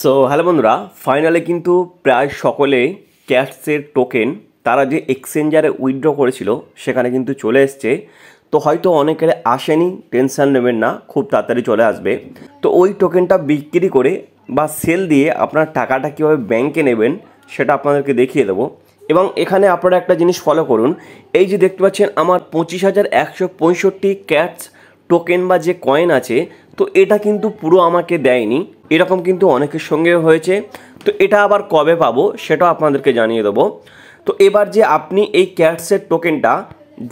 so hello বন্ধুরা ফাইনালে কিন্তু প্রায় সকলে ক্যাশসের টোকেন তারা যে এক্সচেঞ্জারে উইথড্র করেছিল সেখানে কিন্তু চলে এসছে তো হয়তো অনেকের আসেনি টেনশান নেবেন না খুব তাড়াতাড়ি চলে আসবে তো ওই টোকেনটা বিক্রি করে বা সেল দিয়ে আপনার টাকাটা কীভাবে ব্যাংকে নেবেন সেটা আপনাদেরকে দেখিয়ে দেবো এবং এখানে আপনারা একটা জিনিস ফলো করুন এই যে দেখতে পাচ্ছেন আমার পঁচিশ হাজার একশো পঁয়ষট্টি ক্যাটস টোকেন বা যে কয়েন আছে তো এটা কিন্তু পুরো আমাকে দেয়নি এরকম কিন্তু অনেকের সঙ্গে হয়েছে তো এটা আবার কবে পাবো সেটাও আপনাদেরকে জানিয়ে দেবো তো এবার যে আপনি এই ক্যাটসের টোকেনটা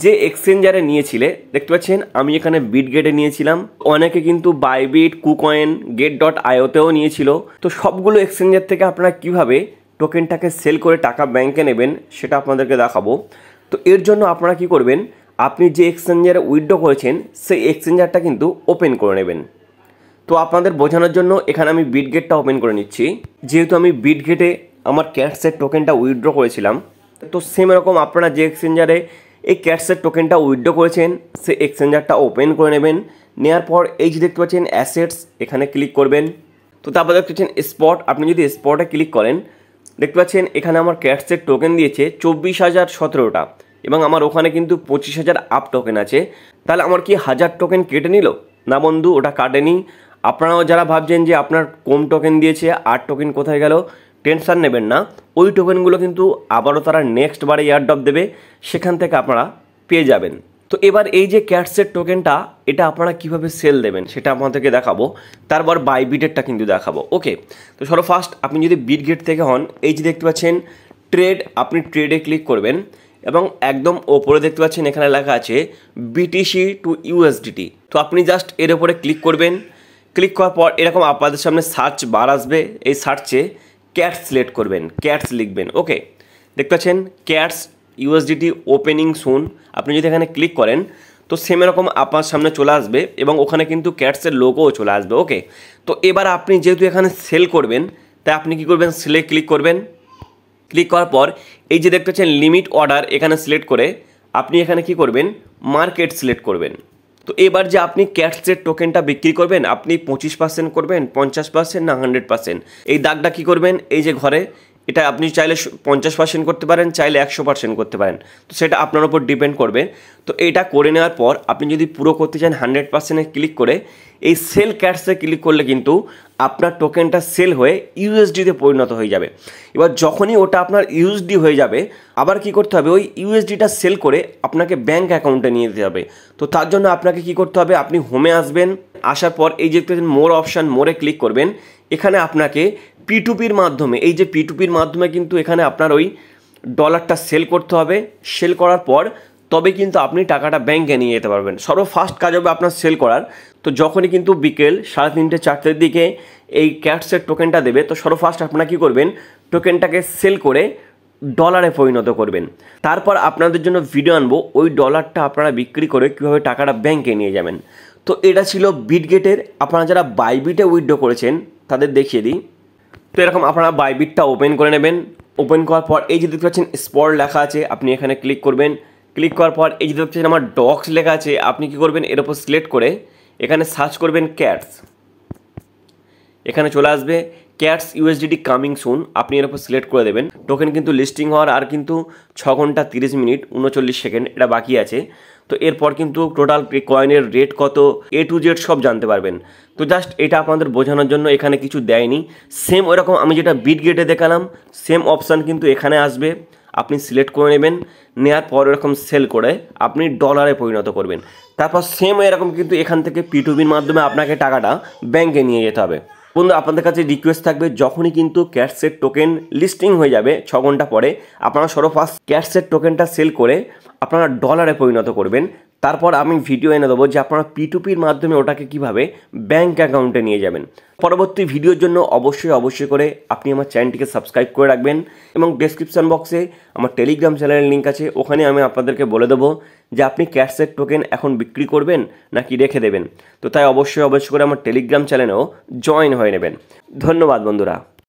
যে এক্সচেঞ্জারে নিয়েছিলে দেখতে পাচ্ছেন আমি এখানে বিট গেটে নিয়েছিলাম অনেকে কিন্তু বাইবিট কুকয়েন গেট ডট আয়োতেও নিয়েছিল তো সবগুলো এক্সচেঞ্জার থেকে আপনারা কিভাবে টোকেনটাকে সেল করে টাকা ব্যাংকে নেবেন সেটা আপনাদেরকে দেখাবো তো এর জন্য আপনারা কি করবেন আপনি যে এক্সচেঞ্জারে উইথড্র করেছেন সেই এক্সচেঞ্জারটা কিন্তু ওপেন করে নেবেন তো আপনাদের বোঝানোর জন্য এখানে আমি বিট গেটটা ওপেন করে নিচ্ছি যেহেতু আমি বিট গেটে আমার ক্যাটসের টোকেনটা উইথড্র করেছিলাম তো সেম এরকম আপনারা যে এক্সচেঞ্জারে এই ক্যাটসের টোকেনটা উইথড্র করেছেন সে এক্সচেঞ্জারটা ওপেন করে নেবেন নেওয়ার পর এই যে দেখতে পাচ্ছেন অ্যাসেটস এখানে ক্লিক করবেন তো তারপর দেখতে পাচ্ছেন স্পট আপনি যদি স্পটে ক্লিক করেন দেখতে পাচ্ছেন এখানে আমার ক্যাটসের টোকেন দিয়েছে চব্বিশ হাজার সতেরোটা এবং আমার ওখানে কিন্তু পঁচিশ হাজার আপ টোকেন আছে তাহলে আমার কি হাজার টোকেন কেটে নিল না বন্ধু ওটা কাটেনি আপনারাও যারা ভাবছেন যে আপনার কম টোকেন দিয়েছে আর টোকেন কোথায় গেল টেনশান নেবেন না ওই টোকেনগুলো কিন্তু আবারও তারা নেক্সট বারে এয়ারড্রপ দেবে সেখান থেকে আপনারা পেয়ে যাবেন তো এবার এই যে ক্যাটসের টোকেনটা এটা আপনারা কিভাবে সেল দেবেন সেটা আপনাদেরকে দেখাবো তারপর বাই বিটেরটা কিন্তু দেখাবো ওকে তো সরো ফার্স্ট আপনি যদি বিট গেট থেকে হন এই যে দেখতে পাচ্ছেন ট্রেড আপনি ট্রেডে ক্লিক করবেন এবং একদম ওপরে দেখতে পাচ্ছেন এখানে লেখা আছে বিটিসি টু ইউএসডিটি তো আপনি জাস্ট এর ওপরে ক্লিক করবেন ক্লিক করার পর এরকম আপনাদের সামনে সার্চ বার আসবে এই সার্চে ক্যাটস সিলেক্ট করবেন ক্যাটস লিখবেন ওকে দেখতে পাচ্ছেন ক্যাটস ইউএসডিটি ওপেনিং শুন আপনি যদি এখানে ক্লিক করেন তো সেম এরকম আপনার সামনে চলে আসবে এবং ওখানে কিন্তু ক্যাটসের লোকও চলে আসবে ওকে তো এবার আপনি যেহেতু এখানে সেল করবেন তাই আপনি কি করবেন সেলে ক্লিক করবেন ক্লিক করার পর এই যে দেখতে পাচ্ছেন লিমিট অর্ডার এখানে সিলেক্ট করে আপনি এখানে কি করবেন মার্কেট সিলেক্ট করবেন তো এবার যে আপনি ক্যাটসের টোকেনটা বিক্রি করবেন আপনি পঁচিশ পার্সেন্ট করবেন পঞ্চাশ পার্সেন্ট না হান্ড্রেড পার্সেন্ট এই দাগটা কী করবেন এই যে ঘরে এটা আপনি চাইলে পঞ্চাশ পার্সেন্ট করতে পারেন চাইলে একশো পার্সেন্ট করতে পারেন তো সেটা আপনার উপর ডিপেন্ড করবে তো এটা করে নেওয়ার পর আপনি যদি পুরো করতে চান হান্ড্রেড পার্সেন্টে ক্লিক করে এই সেল ক্যাটসে ক্লিক করলে কিন্তু আপনার টোকেনটা সেল হয়ে ইউএসডিতে পরিণত হয়ে যাবে এবার যখনই ওটা আপনার ইউএসডি হয়ে যাবে আবার কি করতে হবে ওই ইউএসডিটা সেল করে আপনাকে ব্যাঙ্ক অ্যাকাউন্টে নিয়ে যেতে হবে তো তার জন্য আপনাকে কি করতে হবে আপনি হোমে আসবেন আসার পর এই যে মোর অপশান মোরে ক্লিক করবেন এখানে আপনাকে পিটুপির মাধ্যমে এই যে পিটুপির মাধ্যমে কিন্তু এখানে আপনার ওই ডলারটা সেল করতে হবে সেল করার পর তবে কিন্তু আপনি টাকাটা ব্যাংকে নিয়ে যেতে পারবেন সর্বফার্স্ট কাজ হবে আপনার সেল করার তো যখনই কিন্তু বিকেল সাড়ে তিনটে চারটের দিকে এই ক্যাটসের টোকেনটা দেবে তো সর্বফার্স্ট আপনারা কী করবেন টোকেনটাকে সেল করে ডলারে পরিণত করবেন তারপর আপনাদের জন্য ভিডিও আনবো ওই ডলারটা আপনারা বিক্রি করে কীভাবে টাকাটা ব্যাংকে নিয়ে যাবেন তো এটা ছিল বিটগেটের আপনারা যারা বাইবিটে উইথড্র করেছেন তাদের দেখিয়ে দিই তো এরকম আপনারা বাইবিটটা ওপেন করে নেবেন ওপেন করার পর এই যে দেখতে পাচ্ছেন স্পট লেখা আছে আপনি এখানে ক্লিক করবেন ক্লিক করার পর এই যে দেখতে পাচ্ছেন আমার ডক্স লেখা আছে আপনি কি করবেন এর উপর সিলেক্ট করে এখানে সার্চ করবেন ক্যাটস এখানে চলে আসবে ক্যাটস ইউএসডিডি কামিং সুন আপনি এর উপর সিলেক্ট করে দেবেন টোকেন কিন্তু লিস্টিং হওয়ার আর কিন্তু ছ ঘন্টা তিরিশ মিনিট উনচল্লিশ সেকেন্ড এটা বাকি আছে তো এরপর কিন্তু টোটাল কয়েনের রেট কত এ টু জেড সব জানতে পারবেন তো জাস্ট এটা আপনাদের বোঝানোর জন্য এখানে কিছু দেয়নি সেম ওরকম আমি যেটা বিট গেটে দেখালাম সেম অপশান কিন্তু এখানে আসবে আপনি সিলেক্ট করে নেবেন নেওয়ার পর এরকম সেল করে আপনি ডলারে পরিণত করবেন তারপর সেম এরকম কিন্তু এখান থেকে পিটুবির মাধ্যমে আপনাকে টাকাটা ব্যাংকে নিয়ে যেতে হবে বন্ধু আপনাদের কাছে রিকোয়েস্ট থাকবে যখনই কিন্তু ক্যাটসের টোকেন লিস্টিং হয়ে যাবে ছ ঘন্টা পরে আপনারা সরফাস ক্যাটসের টোকেনটা সেল করে আপনারা ডলারে পরিণত করবেন তারপর আমি ভিডিও এনে দেবো যে আপনারা পিটুপির মাধ্যমে ওটাকে কিভাবে ব্যাঙ্ক অ্যাকাউন্টে নিয়ে যাবেন পরবর্তী ভিডিওর জন্য অবশ্যই অবশ্যই করে আপনি আমার চ্যানেলটিকে সাবস্ক্রাইব করে রাখবেন এবং ডিসক্রিপশান বক্সে আমার টেলিগ্রাম চ্যানেলের লিঙ্ক আছে ওখানে আমি আপনাদেরকে বলে দেবো যে আপনি ক্যাশসেট টোকেন এখন বিক্রি করবেন নাকি রেখে দেবেন তো তাই অবশ্যই অবশ্যই করে আমার টেলিগ্রাম চ্যানেলেও জয়েন হয়ে নেবেন ধন্যবাদ বন্ধুরা